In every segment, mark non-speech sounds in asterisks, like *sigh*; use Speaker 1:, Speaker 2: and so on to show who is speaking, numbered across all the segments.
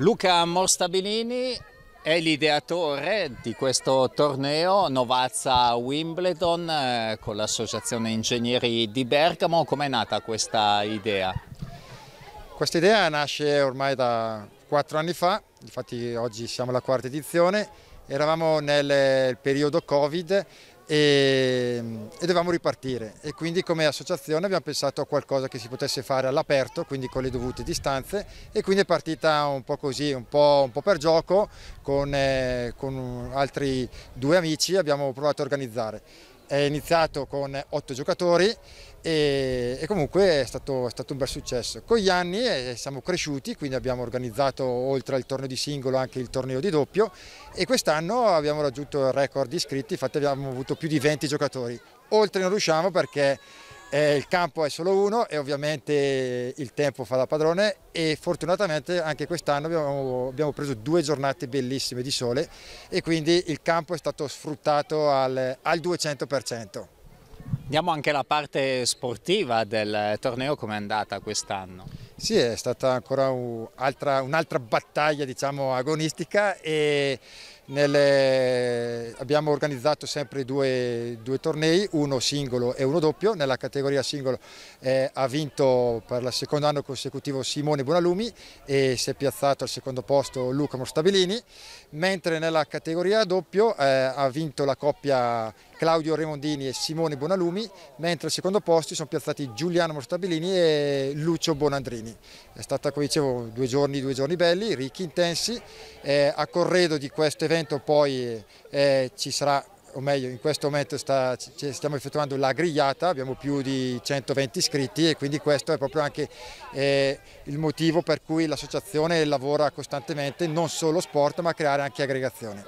Speaker 1: Luca Mostabilini è l'ideatore di questo torneo Novazza Wimbledon eh, con l'Associazione Ingegneri di Bergamo. Com'è nata questa idea?
Speaker 2: Questa idea nasce ormai da quattro anni fa, infatti oggi siamo alla quarta edizione. Eravamo nel periodo Covid e, ehm, e dovevamo ripartire e quindi come associazione abbiamo pensato a qualcosa che si potesse fare all'aperto, quindi con le dovute distanze e quindi è partita un po' così, un po', un po per gioco con, eh, con altri due amici abbiamo provato a organizzare. È iniziato con otto giocatori e, e comunque è stato, è stato, un bel successo. Con gli anni eh, siamo cresciuti, quindi abbiamo organizzato oltre al torneo di singolo anche il torneo di doppio e quest'anno abbiamo raggiunto il record di iscritti, infatti abbiamo avuto più di 20 giocatori. Oltre non riusciamo perché eh, il campo è solo uno e ovviamente il tempo fa da padrone e fortunatamente anche quest'anno abbiamo, abbiamo, preso due giornate bellissime di sole e quindi il campo è stato sfruttato al, al 200%.
Speaker 1: Diamo anche la parte sportiva del torneo, come è andata quest'anno?
Speaker 2: Sì, è stata ancora un'altra un battaglia diciamo, agonistica e nelle... abbiamo organizzato sempre due, due, tornei, uno singolo e uno doppio. Nella categoria singolo eh, ha vinto per il secondo anno consecutivo Simone Bonalumi e si è piazzato al secondo posto Luca Mostabilini, mentre nella categoria doppio eh, ha vinto la coppia Claudio Remondini e Simone Bonalumi, mentre al secondo posto sono piazzati Giuliano Mostabilini e Lucio Bonandrini. È stata, come dicevo, due giorni, due giorni belli, ricchi, intensi. Eh, a corredo di questo evento poi eh, ci sarà o meglio in questo momento sta, stiamo effettuando la grigliata, abbiamo più di 120 iscritti e quindi questo è proprio anche eh, il motivo per cui l'associazione lavora costantemente non solo sport ma creare anche aggregazione.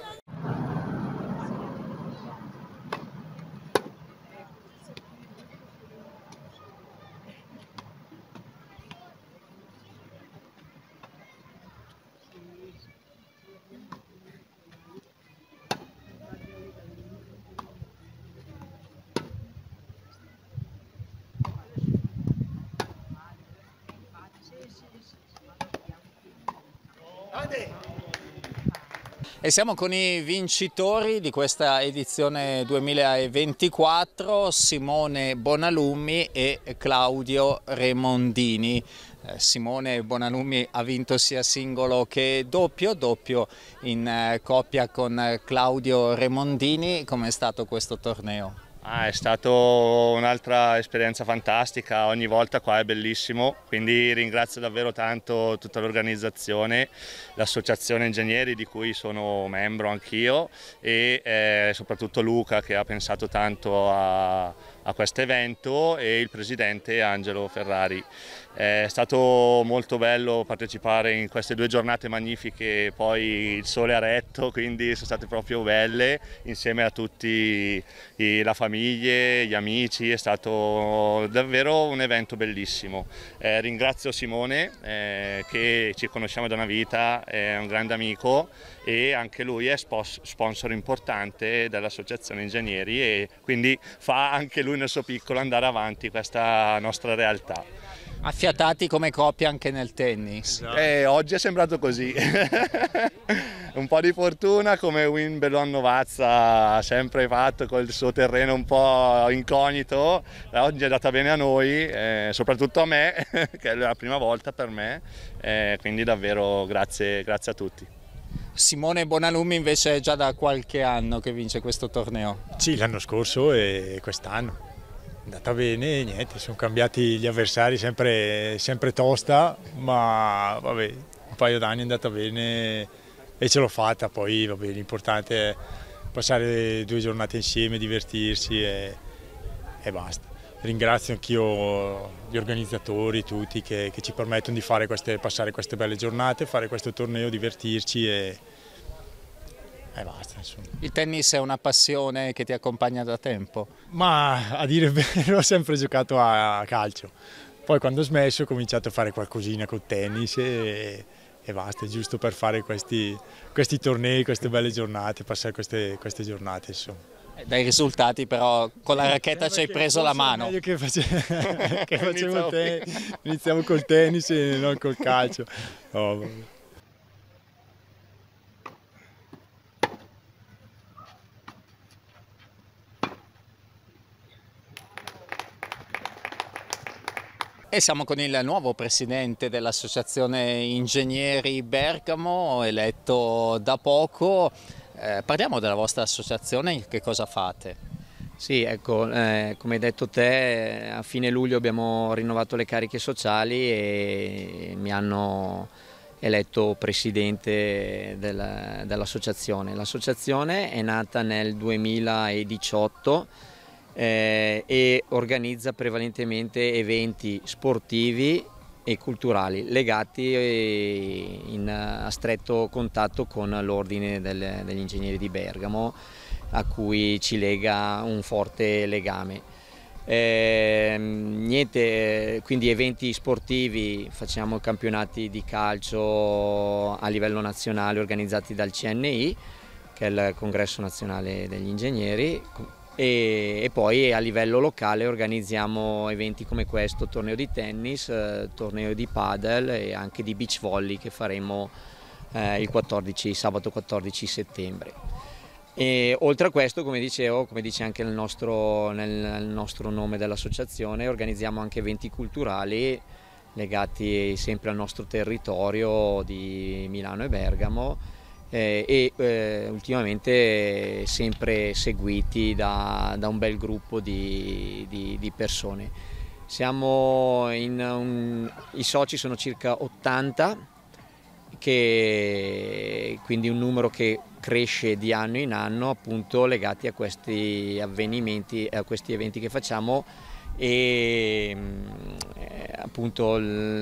Speaker 1: E siamo con i vincitori di questa edizione 2024, Simone Bonalumi e Claudio Remondini. Eh, Simone Bonalumi ha vinto sia singolo che doppio, doppio in eh, coppia con eh, Claudio Remondini. Com'è stato questo torneo?
Speaker 3: Ah, è stata un'altra esperienza fantastica, ogni volta qua è bellissimo, quindi ringrazio davvero tanto tutta l'organizzazione, l'associazione ingegneri di cui sono membro anch'io e eh, soprattutto Luca che ha pensato tanto a, a questo evento e il presidente Angelo Ferrari. È stato molto bello partecipare in queste due giornate magnifiche, poi il sole ha retto, quindi sono state proprio belle insieme a tutti i, la famiglia, gli amici, è stato davvero un evento bellissimo. Eh, ringrazio Simone eh, che ci conosciamo da una vita, è un grande amico e anche lui è sponsor importante dell'Associazione Ingegneri e quindi fa anche lui nel suo piccolo andare avanti questa nostra realtà affiatati come coppia anche nel tennis. Esatto. Eh, oggi è sembrato così. *laughs* un po' di fortuna come Wimbledon Novazza ha sempre fatto col suo terreno un po' incognito, eh, oggi è andata bene a noi, eh, soprattutto a me, *laughs* che è la prima volta per me, eh, quindi davvero grazie, grazie a tutti. Simone
Speaker 1: Bonalumi invece è già da qualche anno che vince questo torneo. Sì, l'anno scorso e
Speaker 2: quest'anno andata bene, niente, sono cambiati gli avversari sempre, sempre tosta, ma vabbè, un paio d'anni è andata bene e ce l'ho fatta, poi l'importante è passare due giornate insieme, divertirsi e, e basta. Ringrazio anch'io gli organizzatori, tutti che, che ci permettono di queste, passare queste belle giornate, fare questo torneo, divertirci e,
Speaker 1: e basta. Insomma. Il tennis è una passione che ti accompagna da tempo?
Speaker 2: Ma a dire il vero *laughs* ho sempre giocato a calcio, poi quando ho smesso ho cominciato a fare qualcosina col tennis e, e basta, giusto per fare questi, questi, tornei, queste belle giornate, passare queste, queste giornate insomma
Speaker 1: eh, dai risultati però con la eh, racchetta ci hai preso la mano meglio che, face... *laughs* *laughs* che facevo iniziamo. Te... iniziamo col
Speaker 2: tennis e non col calcio oh,
Speaker 1: E siamo con il nuovo presidente dell'Associazione Ingegneri Bergamo, eletto da poco. Eh, parliamo della vostra associazione, che cosa fate? Sì, ecco,
Speaker 4: eh, come hai detto te, a fine luglio abbiamo rinnovato le cariche sociali e mi hanno eletto presidente dell'associazione. L'associazione è nata nel 2018 eh, e organizza prevalentemente eventi sportivi e culturali legati eh, in, a stretto contatto con l'ordine del, degli ingegneri di Bergamo a cui ci lega un forte legame. Ehm, eh, niente, quindi eventi sportivi, facciamo campionati di calcio a livello nazionale organizzati dal CNI, che è il Congresso Nazionale degli Ingegneri, e, e, poi a livello locale organizziamo eventi come questo, torneo di tennis, eh, torneo di paddle e anche di beach volley che faremo eh, 14, sabato 14 settembre. E, oltre a questo, come dicevo, come dice anche nel nostro, nel nostro nome dell'associazione, organizziamo anche eventi culturali legati sempre al nostro territorio di Milano e Bergamo eh, e eh, ultimamente sempre seguiti da, da, un bel gruppo di, di, di persone. Un, I soci sono circa 80 che, quindi un numero che cresce di anno in anno appunto legati a questi avvenimenti, a questi eventi che facciamo e eh, appunto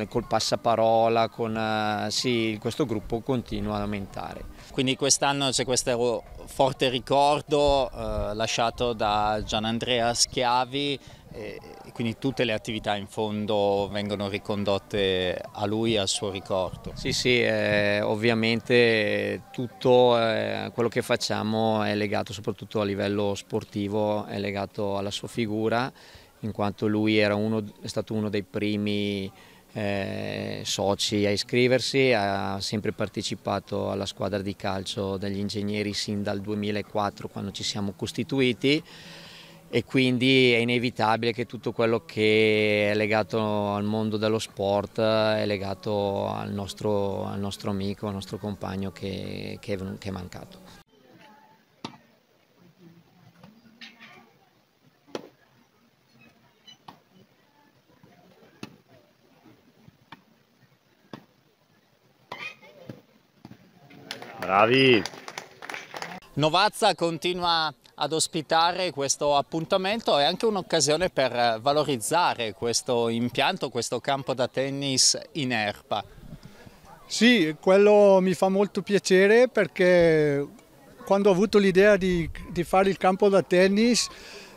Speaker 4: col
Speaker 1: passaparola, con, eh, sì, questo gruppo continua ad aumentare. Quindi quest'anno c'è questo forte ricordo eh, lasciato da Gianandrea Schiavi eh, quindi tutte le attività in fondo vengono ricondotte a lui e al suo ricordo. Sì, sì, eh, ovviamente tutto
Speaker 4: eh, quello che facciamo è legato soprattutto a livello sportivo, è legato alla sua figura in quanto lui uno, è stato uno dei primi eh, soci a iscriversi, ha sempre partecipato alla squadra di calcio degli ingegneri sin dal 2004 quando ci siamo costituiti e quindi è inevitabile che tutto quello che è legato al mondo dello sport è legato al nostro, al nostro amico, al nostro compagno che, che, che è mancato.
Speaker 3: Bravi!
Speaker 1: Novazza continua ad ospitare questo appuntamento e anche un'occasione per valorizzare questo impianto, questo campo da tennis in erba.
Speaker 5: Sì, quello mi fa molto piacere perché quando ho avuto l'idea di, di, fare il campo da tennis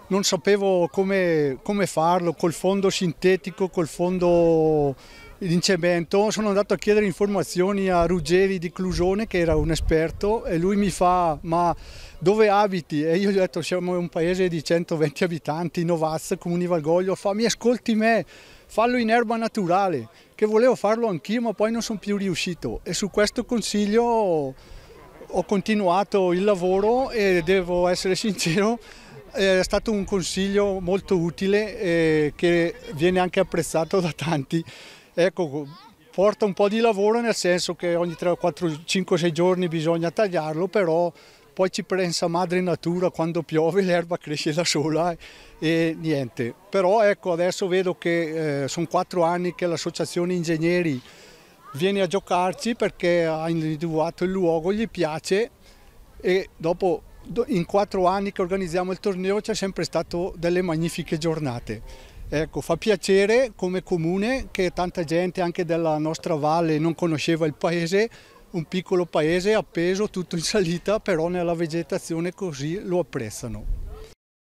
Speaker 5: non sapevo come, come farlo, col fondo sintetico, col fondo in cemento, sono andato a chiedere informazioni a Ruggeri di Clusone che era un esperto e lui mi fa ma dove abiti? E io gli ho detto siamo un paese di 120 abitanti, Novaz, Comuni Valgoglio, fa mi ascolti me, fallo in erba naturale, che volevo farlo anch'io ma poi non sono più riuscito e su questo consiglio ho continuato il lavoro e devo essere sincero è stato un consiglio molto utile eh, che viene anche apprezzato da tanti ecco, porta un po' di lavoro nel senso che ogni 3, 4, 5, 6 giorni bisogna tagliarlo, però poi ci pensa madre natura, quando piove l'erba cresce da sola e niente. Però ecco, adesso vedo che eh, sono 4 anni che l'associazione ingegneri viene a giocarci perché ha individuato il luogo, gli piace e dopo in 4 anni che organizziamo il torneo c'è sempre stato delle magnifiche giornate. Ecco, fa piacere come comune che tanta gente anche della nostra valle non conosceva il paese, un piccolo paese appeso tutto in salita, però nella vegetazione così lo apprezzano.